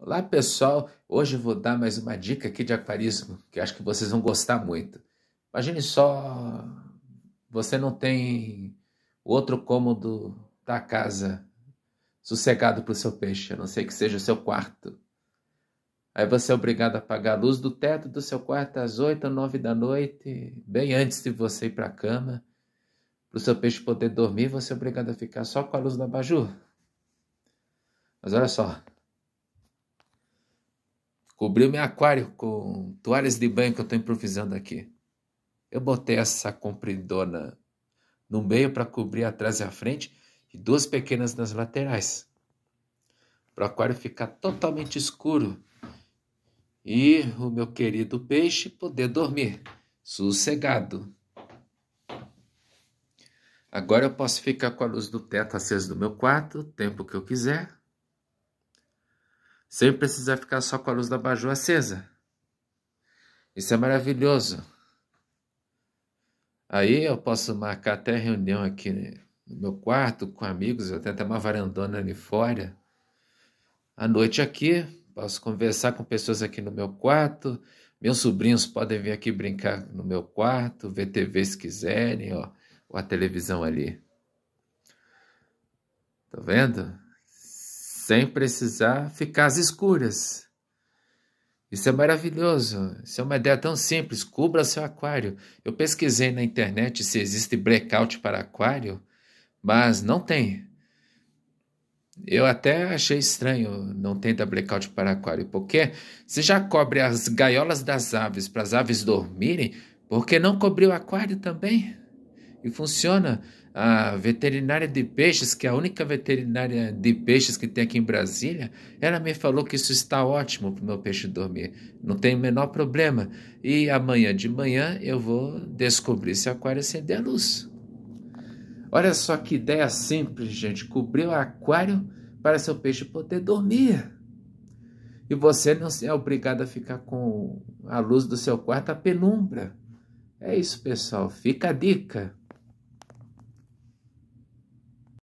Olá pessoal, hoje eu vou dar mais uma dica aqui de aquarismo que acho que vocês vão gostar muito. Imagine só, você não tem outro cômodo da casa sossegado para o seu peixe, a não ser que seja o seu quarto. Aí você é obrigado a apagar a luz do teto do seu quarto às 8 ou 9 da noite, bem antes de você ir para a cama. Para o seu peixe poder dormir, você é obrigado a ficar só com a luz da abajur. Mas olha só, Cobriu meu aquário com toalhas de banho que eu estou improvisando aqui. Eu botei essa compridona no meio para cobrir atrás e a frente e duas pequenas nas laterais. Para o aquário ficar totalmente escuro e o meu querido peixe poder dormir sossegado. Agora eu posso ficar com a luz do teto acesa do meu quarto o tempo que eu quiser sem precisar ficar só com a luz da abajur acesa. Isso é maravilhoso. Aí eu posso marcar até reunião aqui no meu quarto com amigos, eu tenho até uma varandona ali fora. À noite aqui, posso conversar com pessoas aqui no meu quarto. Meus sobrinhos podem vir aqui brincar no meu quarto, ver TV se quiserem, ó, ou a televisão ali. Tá vendo? sem precisar ficar às escuras. Isso é maravilhoso. Isso é uma ideia tão simples. Cubra seu aquário. Eu pesquisei na internet se existe blackout para aquário, mas não tem. Eu até achei estranho não ter da blackout para aquário, porque Você já cobre as gaiolas das aves para as aves dormirem, por que não cobriu o aquário também? e funciona. A veterinária de peixes, que é a única veterinária de peixes que tem aqui em Brasília, ela me falou que isso está ótimo para o meu peixe dormir, não tem o menor problema. E amanhã de manhã eu vou descobrir se o aquário acender a luz. Olha só que ideia simples, gente. Cobrir o aquário para seu peixe poder dormir. E você não é obrigado a ficar com a luz do seu quarto à penumbra. É isso, pessoal. Fica a dica.